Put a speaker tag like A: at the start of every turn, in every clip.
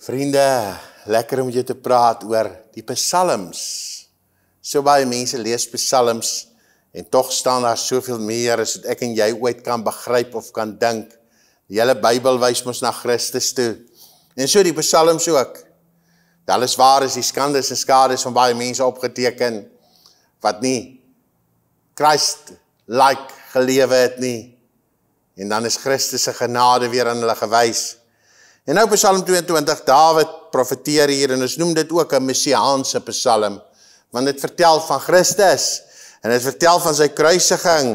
A: Vriende, lekker om jou te praat oor die psalms. So baie mense lees psalms en tog staan daar soveel meer as wat ek en jy ooit kan begryp of kan dink. Die hele Bybel wys ons na Christus toe. En so die psalms ook. Daar is waar is die skandes en skades van baie mense opgeteken wat nie Christ like gelewe het nie. En dan is Christus se genade weer aan hulle gewys. En nou Psalm 22, Dawid profeteer hier en ons noem dit ook 'n messiaanse Psalm, want dit vertel van Christus en dit vertel van sy kruisiging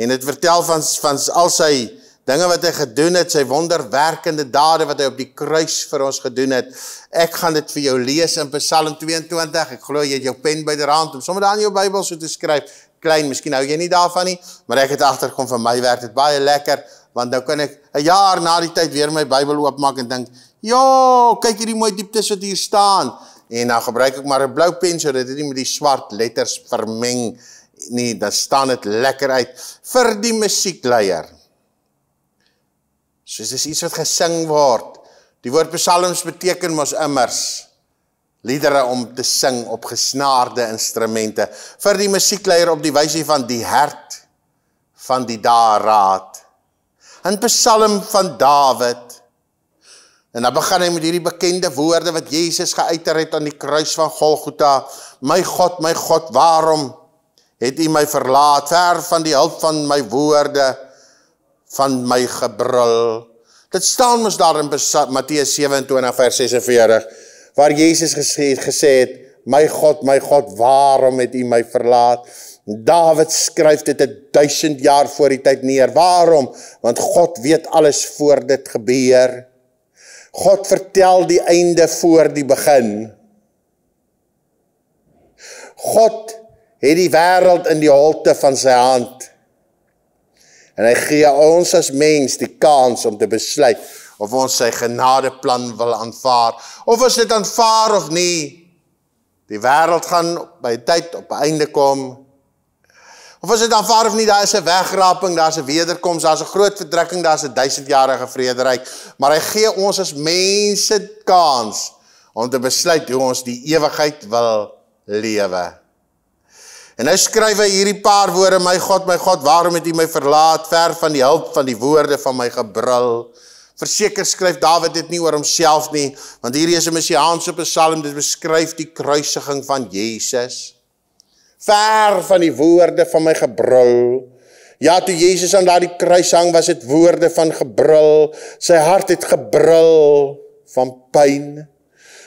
A: en dit vertel van van al sy dinge wat hy gedoen het, sy wonderwerkende dade wat hy op die kruis vir ons gedoen het. Ek gaan dit vir jou lees in Psalm 22. Ek glo jy het jou pen by die rand om sommer dan jou Bybel so te skryf. Klein, miskien hou jy nie daarvan nie, maar ek het agterkom vir my werk dit baie lekker want dan kan ek 'n jaar na die tyd weer my Bybel oopmaak en dink, "Ja, kyk hierdie mooi dieptes wat hier staan." En dan gebruik ek maar 'n blou pen sodat dit nie met die swart letters vermeng nie. Dan staan dit lekker uit vir die musiekleier. Soos dis iets wat gesing word. Die woord psalms beteken mos immers liedere om te sing op gesnaarde instrumente vir die musiekleier op die wysie van die hart van die daarraad in Psalm van Dawid. En dan begin hy met hierdie bekende woorde wat Jesus geuiter het aan die kruis van Golgotha. My God, my God, waarom het U my verlaat? Ver van die hulp van my woorde, van my gebrul. Dit staan mos daar in Matteus 27 vers 46 waar Jesus gesê het, gesê het, my God, my God, waarom het U my verlaat? Dawid skryf dit 1000 jaar voor die tyd neer. Waarom? Want God weet alles voor dit gebeur. God vertel die einde voor die begin. God het die wêreld in die holte van sy hand. En hy gee ons as mens die kans om te besluit of ons sy genadeplan wil aanvaar of ons dit aanvaar of nie. Die wêreld gaan by tyd op einde kom. Of as dit aanvaar of nie, daar is 'n wegraping, daar's 'n wederkoms, daar's 'n groot verdrukking, daar's 'n duisendjarige vrederyk, maar hy gee ons as mense kans om te besluit hoe ons die ewigheid wil lewe. En nou skryf hy hierdie paar woorde: My God, my God, waarom het U my verlaat? Ver van die hulp van die woorde van my gebrul. Verseker skryf Dawid dit nie oor homself nie, want hierdie is 'n messiaanse psalm, dit beskryf die kruisiging van Jesus ver van die woorde van my gebrul. Ja, toe Jesus aan daardie kruis hang, was dit woorde van gebrul. Sy hart het gebrul van pyn.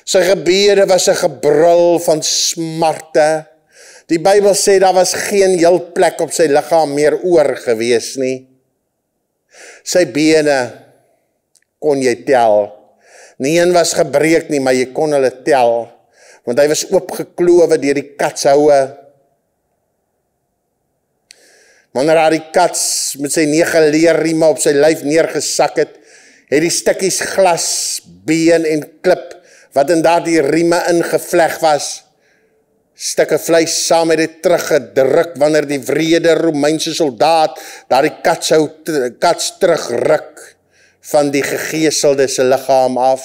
A: Sy gebede was 'n gebrul van smarte. Die Bybel sê daar was geen heel plek op sy liggaam meer oor gewees nie. Sy bene kon jy tel. Nie een was gebreek nie, maar jy kon hulle tel want hy was oopgeklowe deur die katshoue Wanneer haar die kat met sy nege leerrieme op sy lyf neergesak het, het die stukkies glas, been en klip wat in daardie rieme ingevleg was, stukke vleis saam met dit teruggedruk wanneer die wrede Romeinse soldaat daardie kat sou kat terugruk van die gegeeselde se liggaam af.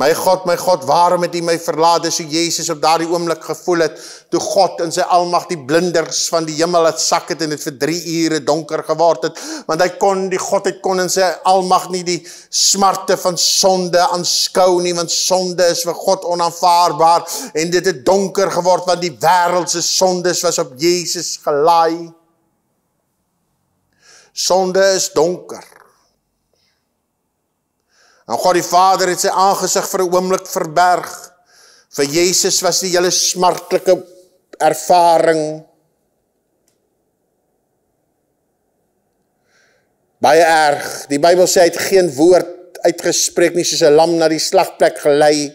A: My God, my God, waarom het U my verlaat? Dis hoe Jesus op daardie oomblik gevoel het toe God in sy almag die blinders van die hemel het sak het en dit vir 3 ure donker geword het, want hy kon die Godheid kon in sy almag nie die smarte van sonde aanskou nie, want sonde is vir God onaanvaarbaar en dit het donker geword want die wêreld se sondes was op Jesus gelaai. Sonde is donker. En nou, God die Vader het sy aangesig vir 'n oomblik verberg. Vir Jesus was die hele smartelike ervaring baie erg. Die Bybel sê hy het geen woord uitgespreek nie soos 'n lam na die slagplek gelei,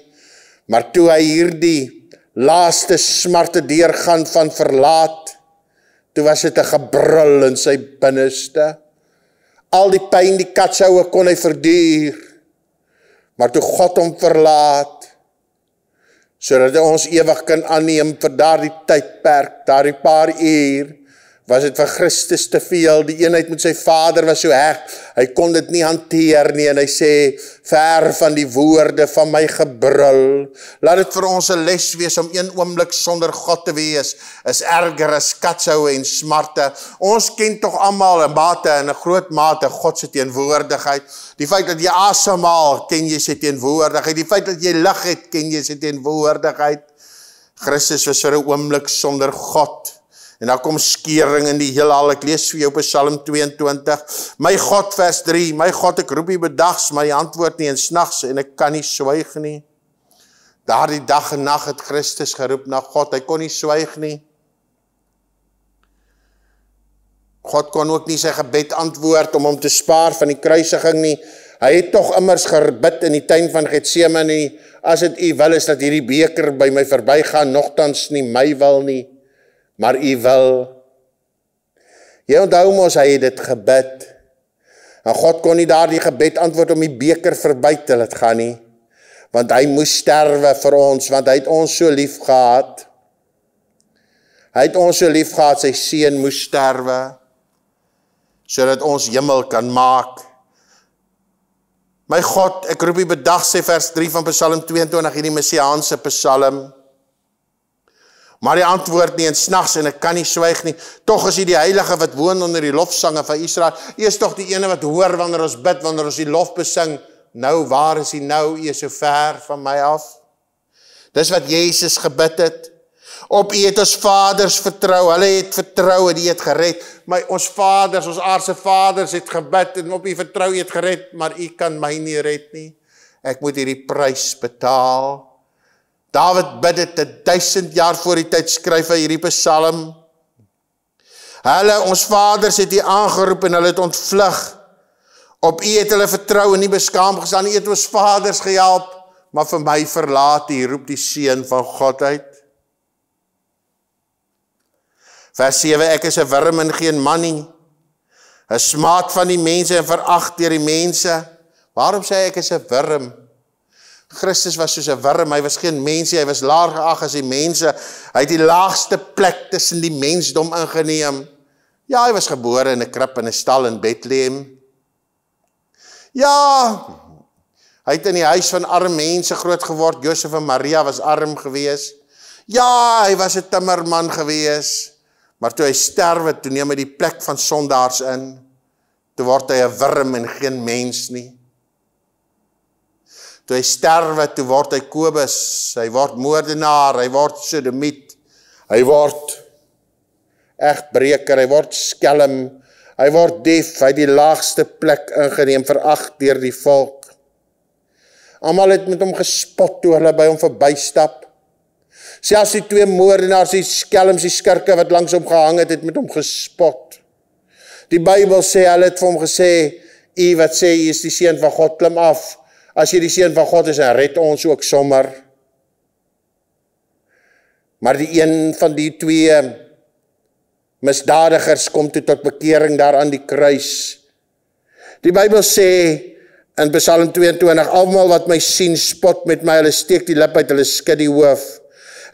A: maar toe hy hierdie laaste smarte deurgaan van verlaat, toe was dit 'n gebrul in sy binneste. Al die pyn, die katsoue kon hy verduur maar toe God hom verlaat, so dat hy ons ewig kan aanneem vir daar die tydperk, daar die paar uur, was dit vir Christus te veel. Die eenheid met sy Vader was so heg. Hy kon dit nie hanteer nie en hy sê ver van die woorde van my gebrul. Laat dit vir ons 'n les wees om een oomblik sonder God te wees is erger as katshoue en smarte. Ons ken tog almal in mate en 'n groot mate God se teenwoordigheid. Die feit dat jy asemhaal, ken jy sy teenwoordigheid. Die feit dat jy lig het, ken jy sy teenwoordigheid. Christus was vir 'n oomblik sonder God. En daar kom skeuring in die heelal. Ek lees vir jou Psalm 22. My God vers 3. My God, ek roep U bedags, maar U antwoord nie en snags en ek kan nie swyg nie. Daardie dag en nag het Christus geroep na God. Hy kon nie swyg nie. God kon ook nie sy gebed antwoord om hom te spaar van die kruisiging nie. Hy het tog immers gebid in die tuin van Getsemane, as dit U wil is dat hierdie beker by my verbygaan, nogtans nie my wil nie maar u wil. Jy onthou mos hy het dit gebid. En God kon nie daardie gebed antwoord om die beker verby te laat gaan nie, want hy moes sterwe vir ons, want hy het ons so lief gehad. Hy het ons so lief gehad, sy seun moes sterwe sodat ons hemel kan maak. My God, ek roep U bedag sê vers 3 van Psalm 22 hierdie messiaanse Psalm. Maar hy antwoord nie en snags en ek kan nie swyg nie. Tog is hy die heilige wat woon onder die lofsange van Israel. Hy is tog die ene wat hoor wanneer ons bid, wanneer ons die lof besing. Nou waar is hy nou? Hy is so ver van my af. Dis wat Jesus gebid het. Op U het ons vaders vertrou. Hulle het vertrou en U het gered. My ons vaders, ons aardse vaders het gebid en op U vertrou, U het gered, maar U kan my nie red nie. Ek moet hierdie prys betaal. David bid dit 1000 jaar voor die tyd skryf hy hierdie psalm. Hulle ons vaders het U aangeroep en hulle het ontvlug. Op U het hulle vertrou en nie beskaam gestaan. U het ons vaders gehelp, maar vir my verlaat U roep die seun van God uit. Vers 7 ek is 'n wurm en geen man nie. 'n Smaak van die mense en verag deur die mense. Waarom sê ek ek is 'n wurm? Christus was soos 'n worm, hy was geen mens nie, hy was laer geag as die mense. Hy het die laagste plek tussen die mensdom ingeneem. Ja, hy was gebore in 'n krib in 'n stal in Bethlehem. Ja. Hy het in die huis van arme mense groot geword. Josef en Maria was arm gewees. Ja, hy was 'n timmerman gewees. Maar toe hy sterwe, toe neem hy die plek van sondaars in. Toe word hy 'n worm en geen mens nie toe hy sterwe, toe word hy Kobus, hy word moordenaar, hy word sodemiet, hy word echtbreker, hy word skelm, hy word def, hy die laagste plek ingeneem, veracht dier die volk. Amal het met hom gespot toe hulle by hom verbystap, Selfs die twee moordenaars, die skelms, die skirke wat langs hom gehang het, het met hom gespot. Die bybel sê, hy het vir hom gesê, hy wat sê, hy is die sien van God, klim af, as jy die Seen van God is, en red ons ook sommer. Maar die een van die twee ehm, misdadigers kom toe tot bekering daar aan die kruis. Die Bijbel sê in Besalm 22, Almal wat my sien spot met my, hulle steek die lip uit, hulle skid die hoof.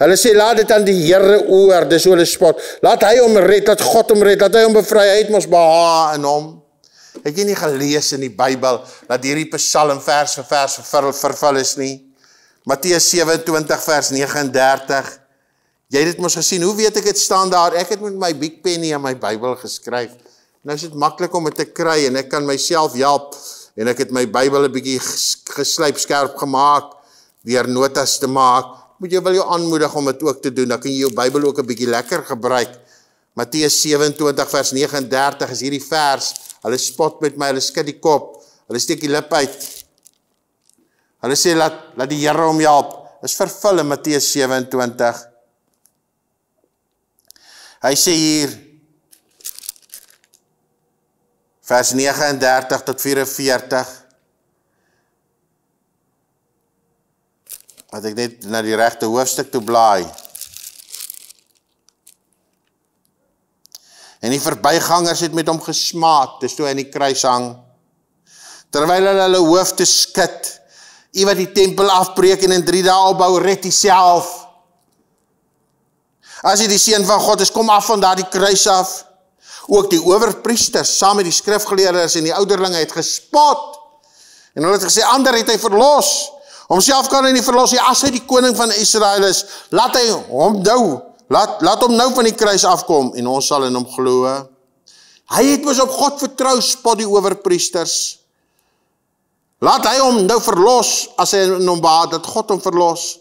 A: Hulle sê, laat dit aan die Heere oor, dis hoe hulle spot. Laat hy omred, laat God omred, laat hy ombevry, hy het ons behaar in hom. Het jy nie gelees in die Bybel dat hierdie Psalm vers vir vers vervul vervul is nie? Matteus 27 vers 39. Jy het dit mos gesien. Hoe weet ek dit staan daar? Ek het met my big pen in my Bybel geskryf. Nou is dit maklik om dit te kry en ek kan myself help en ek het my Bybel 'n bietjie geslyp skerp gemaak deur notas te maak. Moet jy wil jou aanmoedig om dit ook te doen. Dan kan jy jou Bybel ook 'n bietjie lekker gebruik. Matteus 27 vers 39 is hierdie vers Hulle spot met my, hulle skud die kop, hulle steek die lip uit. Hulle sê laat laat die Here hom help. Is vervul in Matteus 27. Hy sê hier vers 39 tot 44. Wat ek net na die regte hoofstuk toe blaai. 39 en die verbygangers het met hom gesmaak, dis toe hy aan die kruis hang. Terwyl hulle hulle hoofde skud, u wat die tempel afbreek en in 3 dae opbou, red uself. As jy die seun van God is, kom af van daardie kruis af. Ook die owerpriesters saam met die skrifgeleerdes en die ouderlinge het gespot. En hulle het gesê ander het hy verlos. Homself kan hy nie verlos nie as hy die koning van Israel is. Laat hy hom nou Laat laat hom nou van die kruis afkom en ons sal in hom glo. Hy het mos op God vertrou spot die owerpriesters. Laat hy hom nou verlos as hy in hom baat dat God hom verlos.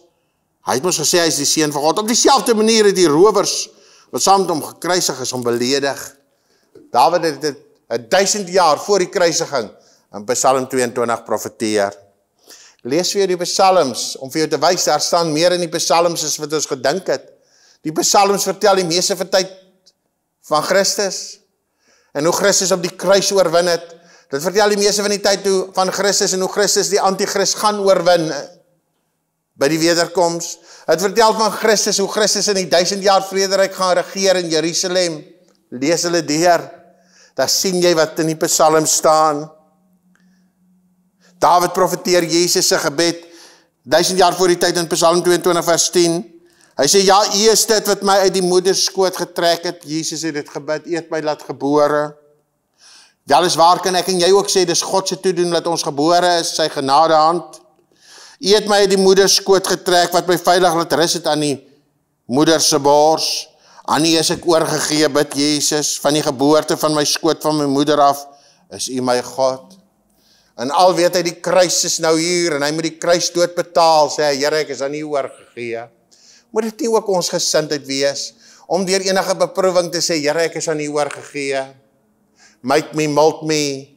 A: Hy het mos gesê hy is die seun van God. Op dieselfde manier het die rowers wat saam met hom gekruisig is, hom beledig. Dawid het dit 1000 jaar voor die kruisiging in Psalm 22 profeteer. Lees vir jou die psalms om vir jou te wys daar staan meer in die psalms as wat ons gedink het. Die psalms vertel die meeste van tyd van Christus en hoe Christus op die kruis oorwin het. Dit vertel die meeste van die tyd toe van Christus en hoe Christus die anti-kris gaan oorwin eh, by die wederkoms. Dit vertel van Christus hoe Christus in die duisend jaar vrederyk gaan regeer in Jerusalem. Lees hulle deur. Daar sien jy wat in die psalm staan. Dawid profeteer Jesus se gebed 1000 jaar voor die tyd in Psalm 22 vers 10. Hy sê ja, U is dit wat my uit die moederskoot getrek het. Jesus het dit gebid, eet my laat gebore. Wel is waar kan ek en jy ook sê dis God se toedoen dat ons gebore is, sy genadehand. U het my uit die moederskoot getrek wat my veilig laat rus het aan die moeder se bors. Aan U is ek oorgegee, bid Jesus, van die geboorte van my skoot van my moeder af is U my God. En al weet hy die kruis is nou hier en hy moet die kruis dood betaal, sê hy, Here, ek is aan U oorgegee moet dit nie ook ons gesindheid wees om deur enige beproewing te sê Here ek is aan U oorgegee. Make me mold me.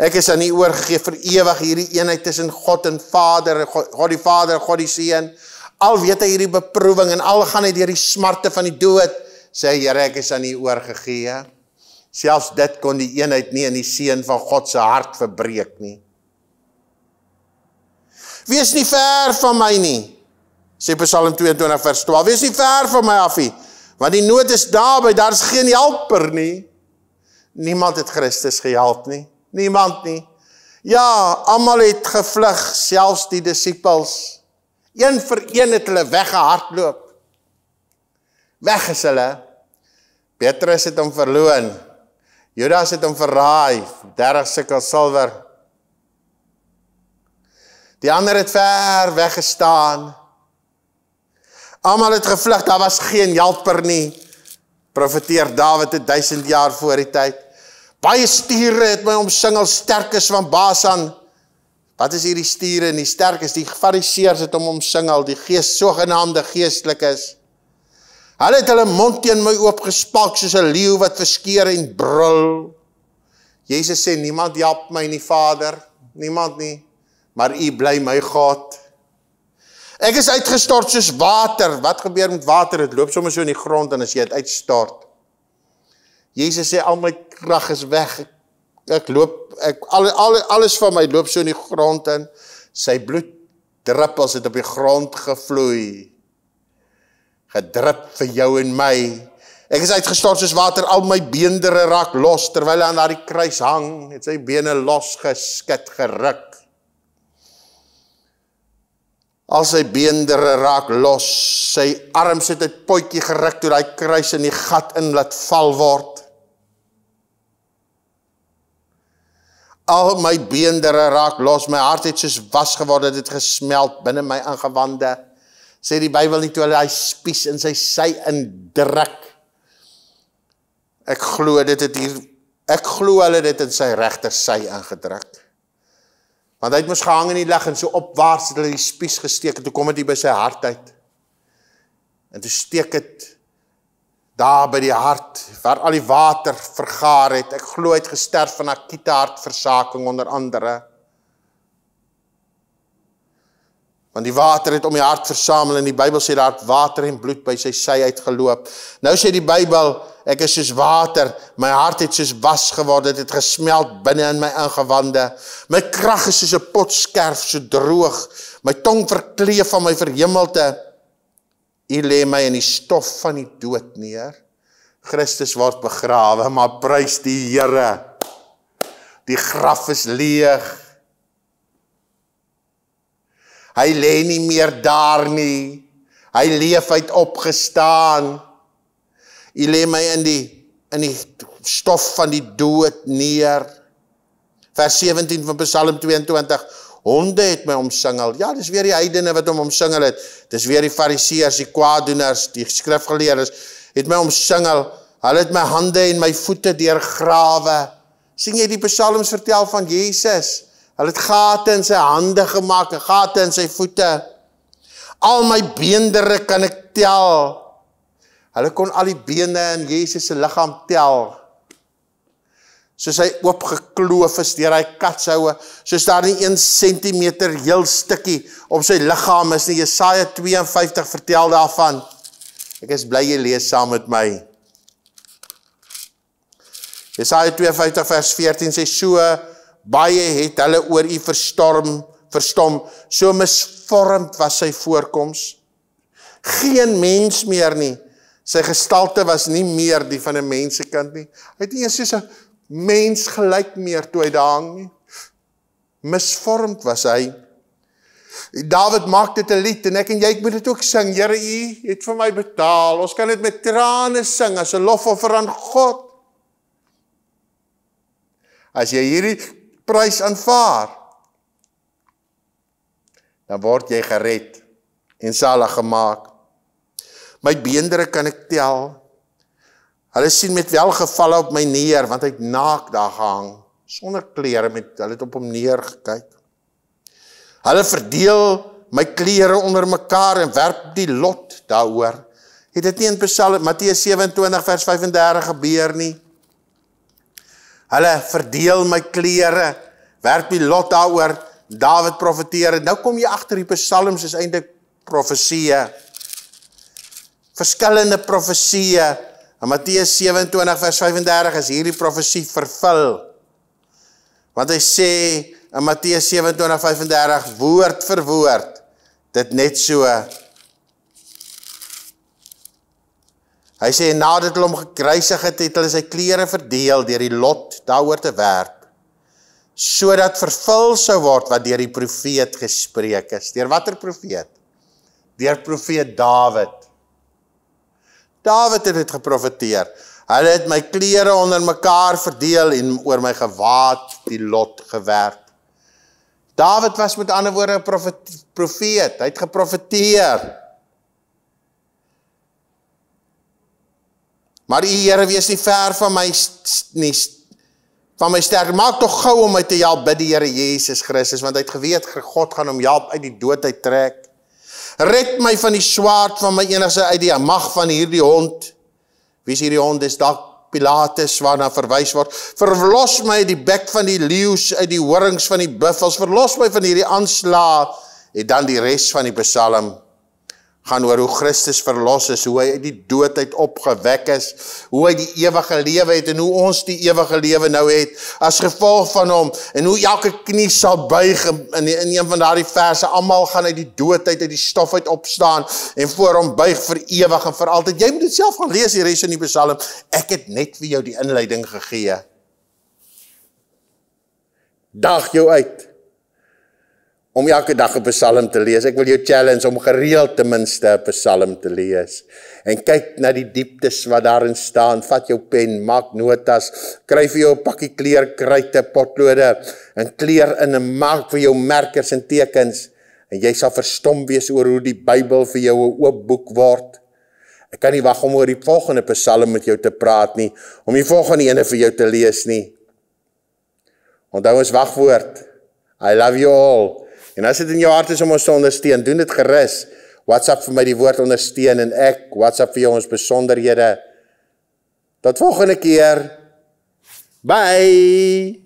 A: Ek is aan U oorgegee vir ewig hierdie eenheid tussen God en Vader, God die Vader, God die Seun. Al weet hy hierdie beproewing en al gaan hy deur die smarte van die dood, sê Here ek is aan U oorgegee. Selfs dit kon die eenheid nie in die seën van God se hart verbreek nie. Wees nie ver van my nie sê Psalm 22 vers 12. Wees nie ver van my af nie, want die nood is daarby, daar is geen helper nie. Niemand het Christus gehelp nie. Niemand nie. Ja, almal het gevlug, selfs die disippels. Een vir een het hulle weggehardloop. Weg is hulle. Petrus het hom verloën. Judas het hom verraai, 30 sikkel silwer. Die ander het ver weggestaan. Almal het gevlug, daar was geen helper nie. Profeteer Dawid het 1000 jaar voor die tyd. Baie stiere het my omsing al sterkes van Basan. Wat is hierdie stiere en die sterkes? Die Fariseërs het hom omsing al die gees sogenaamde geestelikes. Hulle het hulle mond teen my oopgespalk soos 'n leeu wat verskeer en brul. Jesus sê niemand help my nie, Vader, niemand nie, maar U bly my God. Ek is uitgestort soos water. Wat gebeur met water? Dit loop sommer so in die grond en as jy dit uitstort. Jesus sê al my krag is weg. Ek loop ek al, al alles van my loop so in die grond en sy bloed druppels het op die grond gevloei. Gedrup vir jou en my. Ek is uitgestort soos water. Al my beenderre raak los terwyl hy aan daardie kruis hang. Het sy bene los geskit geruk. Al sy beenderre raak los, sy arms het uit potjie geruk toe daai kruis in die gat in laat val word. Al my beenderre raak los, my hart het soos was geword, dit het gesmelt binne my ingewande. Sê die Bybel nie toe hulle daai spies in sy sy indruk. Ek glo dit het hier ek glo hulle dit in sy regter sy ingedruk. Want hy het mos gehang in die lig en so opwaarts het hulle die spies gesteek en toe kom dit by sy hart uit. En toe steek dit daar by die hart waar al die water vergaar het. Ek glo hy het gesterf van akute hartversaking onder andere. want die water het om die hart versamel en die Bybel sê daar het water en bloed by sy sy uitgeloop. Nou sê die Bybel ek is soos water, my hart het soos was geword, dit het gesmelt binne in my ingewande. My krag is soos 'n pot skerp, so droog. My tong verkleef van my verhemelte. U lê my in die stof van die dood neer. Christus word begrawe, maar prys die Here. Die graf is leeg. Hy lê nie meer daar nie. Hy leef uit opgestaan. Hy lê my in die in die stof van die dood neer. Vers 17 van Psalm 22. Honde het my omsingel. Ja, dis weer die heidene wat hom omsingel het. Dis weer die fariseërs, die kwaadoeners, die skrifgeleerdes het my omsingel. Hulle het my hande en my voete deur grawe. sien jy die psalms vertel van Jesus? Hulle het gate in sy hande gemaak en gate in sy voete. Al my beenderre kan ek tel. Hulle kon al die bene in Jesus se liggaam tel. Soos hy oopgekloof is deur hy katshoue, soos daar nie 1 cm heel stukkie op sy liggaam is nie. Jesaja 52 vertel daarvan. Ek is bly jy lees saam met my. Jesaja 52 vers 14 sê so baie het hulle oor u verstorm verstom so misvormd was sy voorkoms geen mens meer nie sy gestalte was nie meer die van 'n mensekind nie hy het nie eens so 'n mens gelyk meer toe hy daar hang nie misvormd was hy Dawid maak dit 'n lied en ek en jy ek moet dit ook sing Here u het vir my betaal ons kan dit met trane sing as 'n lofoffer aan God As jy hierdie prys aanvaar, dan word jy gered en salig gemaak. My beenderre kan ek tel. Hulle sien met welgevalle op my neer want ek naak daar gehang sonder klere met hulle het op hom neer gekyk. Hulle verdeel my klere onder mekaar en werp die lot daaroor. Het dit nie in Psalm Matteus 27 vers 35 gebeur nie? Hulle verdeel my klere. Werp die lot daaroor. Dawid profeteer. Nou kom jy agter die psalms is eintlik profesieë. Verskillende profesieë. In Matteus 27:35 is hierdie profesie vervul. Wat hy sê in Matteus 27:35 woord vir woord dit net so Hy sê nadat hulle hom gekruisig het, het hulle sy klere verdeel deur die lot daaroor te werp sodat vervul sou word wat deur die profeet gespreek is. Deur watter profeet? Deur profeet Dawid. Dawid het dit geprofeteer. Hulle het my klere onder mekaar verdeel en oor my gewaad die lot gewerp. Dawid was met ander woorde 'n profeet. Hy het geprofeteer. Maar u Here wees nie ver van my nie van my sterk maak tog gou om my te help bid die Here Jesus Christus want hy het geweet God gaan hom help uit die dood uit trek. Red my van die swaard van my enigste uit die mag van hierdie hond. Wie is hierdie hond? Dis dalk Pilatus waarna verwys word. Verlos my uit die bek van die leeu uit die horings van die buffels. Verlos my van hierdie aanslag en dan die res van die Psalm gaan oor hoe Christus verlos is, hoe hy uit die dood uit opgewek is, hoe hy die ewige lewe het en hoe ons die ewige lewe nou het as gevolg van hom en hoe elke knie sal buig in die, in een van daardie verse almal gaan uit die dood uit uit die stof uit opstaan en voor hom buig vir ewig en vir altyd. Jy moet dit self gaan lees hier in die Psalm. Ek het net vir jou die inleiding gegee. Dag jou uit om elke dag 'n psalm te lees. Ek wil jou challenge om gereeld ten minste 'n psalm te lees. En kyk na die dieptes wat daarin staan. Vat jou pen, maak notas, kry vir jou 'n pakkie kleurkryte, potlode en kleur in 'n mark vir jou merkers en tekens. En jy sal verstom wees oor hoe die Bybel vir jou 'n oop boek word. Ek kan nie wag om oor die volgende psalm met jou te praat nie, om die volgende ene vir jou te lees nie. Onthou ons wagwoord. I love you all. En as dit in jou hart is om ons te ondersteun, doen dit gerus. WhatsApp vir my die woord ondersteun en ek WhatsApp vir jou ons besonderhede. Tot volgende keer. Bye.